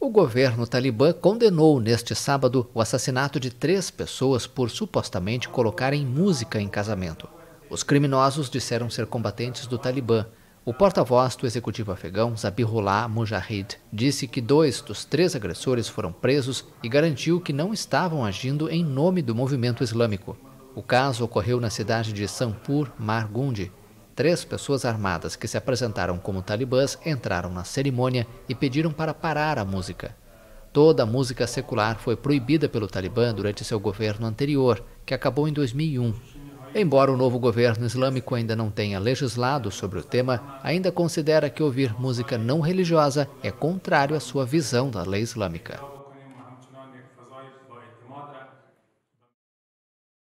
O governo talibã condenou neste sábado o assassinato de três pessoas por supostamente colocarem música em casamento. Os criminosos disseram ser combatentes do Talibã. O porta-voz do executivo afegão, Zabihullah Mujahid, disse que dois dos três agressores foram presos e garantiu que não estavam agindo em nome do movimento islâmico. O caso ocorreu na cidade de Sampur Margundi, Três pessoas armadas que se apresentaram como talibãs entraram na cerimônia e pediram para parar a música. Toda a música secular foi proibida pelo Talibã durante seu governo anterior, que acabou em 2001. Embora o novo governo islâmico ainda não tenha legislado sobre o tema, ainda considera que ouvir música não religiosa é contrário à sua visão da lei islâmica.